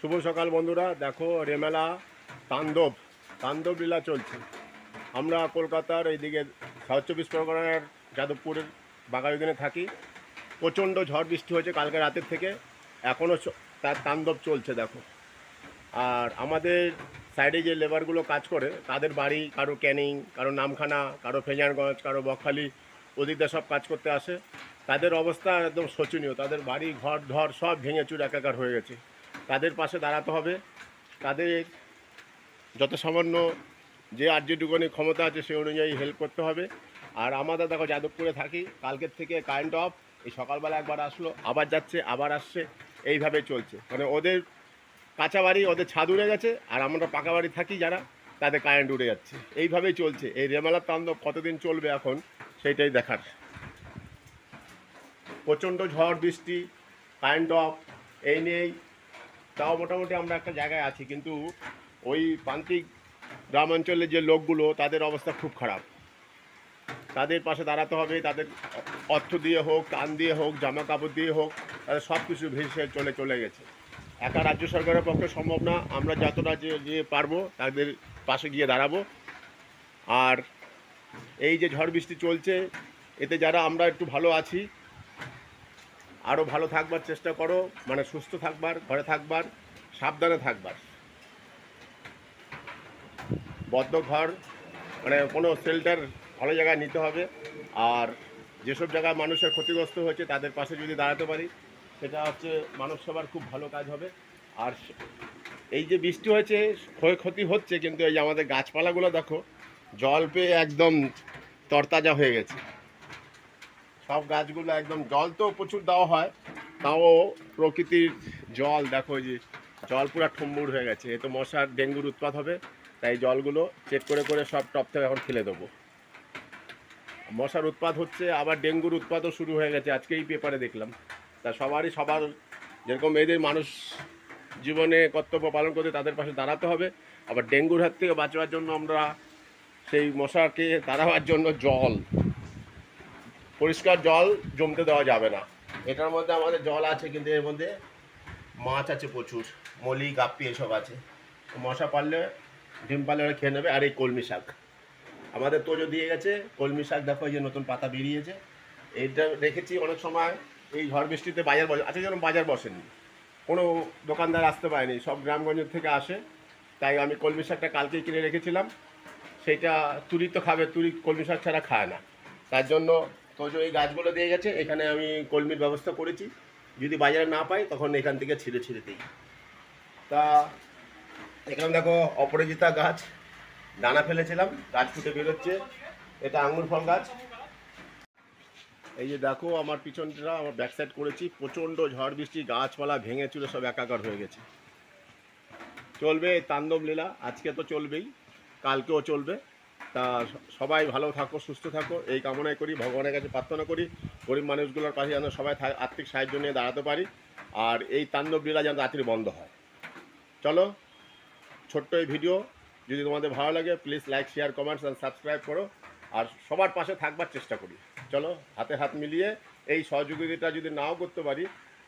শুভ সকাল বন্ধুরা দেখো রেমেলা তান্দব তান্দব লীলা চলছে আমরা কলকাতার এইদিকে সাউথ চব্বিশ পরগনার যাদবপুরের বাগাবিগুনে থাকি প্রচণ্ড ঝড় বৃষ্টি হয়েছে কালকে রাতের থেকে এখনও তার তান্দব চলছে দেখো আর আমাদের সাইডে যে লেবারগুলো কাজ করে তাদের বাড়ি কারো ক্যানিং কারো নামখানা কারো ফেজানগঞ্জ কারো বকখালি ওদিকটা সব কাজ করতে আসে তাদের অবস্থা একদম শোচনীয় তাদের বাড়ি ঘর ধর সব ভেঙে চুর একাকার হয়ে গেছে তাদের পাশে দাঁড়াতে হবে তাদের যত সামান্য যে আর যেটুকুনি ক্ষমতা আছে সেই অনুযায়ী হেল্প করতে হবে আর আমরা দেখো যাদবপুরে থাকি কালকের থেকে কারেন্ট অফ এই সকালবেলা একবার আসলো আবার যাচ্ছে আবার আসছে এইভাবে চলছে মানে ওদের কাঁচা বাড়ি ওদের ছাদ উড়ে গেছে আর আমরা পাকা বাড়ি থাকি যারা তাদের কারেন্ট উড়ে যাচ্ছে এইভাবেই চলছে এই রেমালার তাণ্ডব কতদিন চলবে এখন সেইটাই দেখার প্রচণ্ড ঝড় বৃষ্টি কারেন্ট অফ এই নিয়েই তাও মোটামুটি আমরা একটা জায়গায় আছি কিন্তু ওই প্রান্তিক গ্রামাঞ্চলের যে লোকগুলো তাদের অবস্থা খুব খারাপ তাদের পাশে দাঁড়াতে হবে তাদের অর্থ দিয়ে হোক কান দিয়ে হোক জামা কাপড় দিয়ে হোক তাদের সব কিছু ভেসে চলে চলে গেছে একা রাজ্য সরকারের পক্ষে সম্ভব না আমরা যতটা যে যে পারবো তাদের পাশে গিয়ে দাঁড়াবো আর এই যে ঝড় বৃষ্টি চলছে এতে যারা আমরা একটু ভালো আছি আরও ভালো থাকবার চেষ্টা করো মানে সুস্থ থাকবার ঘরে থাকবার সাবধানে থাকবার বদ্ধ ঘর মানে কোনো শেল্টার ভালো জায়গায় নিতে হবে আর যেসব জায়গায় মানুষের ক্ষতিগ্রস্ত হয়েছে তাদের পাশে যদি দাঁড়াতে পারি সেটা হচ্ছে মানব সবার খুব ভালো কাজ হবে আর এই যে বৃষ্টি হয়েছে ক্ষয়ক্ষতি হচ্ছে কিন্তু এই যে আমাদের গাছপালাগুলো দেখো জল পেয়ে একদম তরতাজা হয়ে গেছে সব গাছগুলো একদম জল তো প্রচুর দেওয়া হয় তাও প্রকৃতির জল দেখো যে জল পুরো ঠম্বুর হয়ে গেছে এ তো মশার ডেঙ্গুর উৎপাত হবে তাই জলগুলো চেক করে করে সব টপ থেকে এখন ফেলে দেবো মশার উৎপাত হচ্ছে আবার ডেঙ্গুর উৎপাতও শুরু হয়ে গেছে আজকেই পেপারে দেখলাম তা সবারই সবার যেরকম এদের মানুষ জীবনে কর্তব্য পালন করতে তাদের পাশে দাঁড়াতে হবে আবার ডেঙ্গুর হাত থেকে বাঁচবার জন্য আমরা সেই মশাকে তাড়াবার জন্য জল পরিষ্কার জল জমতে দেওয়া যাবে না এটার মধ্যে আমাদের জল আছে কিন্তু এর মধ্যে মাছ আছে প্রচুর মলি গাপ্পি এসব আছে মশা পারলে ডিম পারলে ওরা খেয়ে নেবে আর এই কলমি শাক আমাদের তোজো দিয়ে গেছে কলমি শাক দেখো এই যে নতুন পাতা বেরিয়েছে এইটা রেখেছি অনেক সময় এই ঝড় বৃষ্টিতে বাজার বসে আজকে আচ্ছা যেন বাজার বসেনি কোনো দোকানদার আসতে পারেনি সব গ্রামগঞ্জের থেকে আসে তাই আমি কলমি শাকটা কালকেই কিনে রেখেছিলাম সেটা তুরি তো খাবে তুরি কলমি শাক ছাড়া খায় না তার জন্য তো এই গাছগুলো দিয়ে গেছে এখানে আমি কলমির ব্যবস্থা করেছি যদি বাজারে না পাই তখন এখান থেকে ছিঁড়ে ছিঁড়ে দিই তা এখানে দেখো অপরাজিতা গাছ দানা ফেলেছিলাম গাছ ফুটে বেরোচ্ছে এটা আঙুর ফল গাছ এই যে দেখো আমার পিছনটা আমার ব্যাক সাইড করেছি প্রচণ্ড ঝড় বৃষ্টি গাছপালা ভেঙে চুলে সব একাকার হয়ে গেছে চলবে এই তাণ্ডব লীলা আজকে তো চলবেই কালকেও চলবে তা সবাই ভালো থাকো সুস্থ থাকো এই কামনাই করি ভগবানের কাছে প্রার্থনা করি গরিব মানুষগুলোর পাশে যেন সবাই আর্থিক সাহায্য নিয়ে দাঁড়াতে পারি আর এই তাণ্ডব লীলা যেন রাত্রি বন্ধ হয় চলো ছোট্ট এই ভিডিও যদি তোমাদের ভালো লাগে please like share comments and subscribe করো আর সবার পাশে থাকবার চেষ্টা করি চলো হাতে হাত মিলিয়ে এই সহযোগিতাটা যদি নাও করতে পারি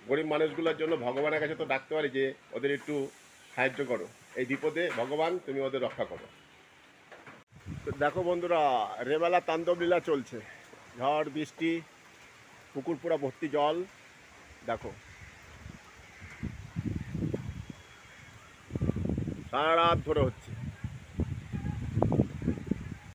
গরিব মানুষগুলোর জন্য ভগবানের কাছে তো ডাকতে পারি যে ওদের একটু সাহায্য করো এই বিপদে ভগবান তুমি ওদের রক্ষা করো তো দেখো বন্ধুরা রেবেলা লীলা চলছে ঝড় বৃষ্টি পুকুর পুরা ভর্তি জল দেখো সারা রাত ধরে হচ্ছে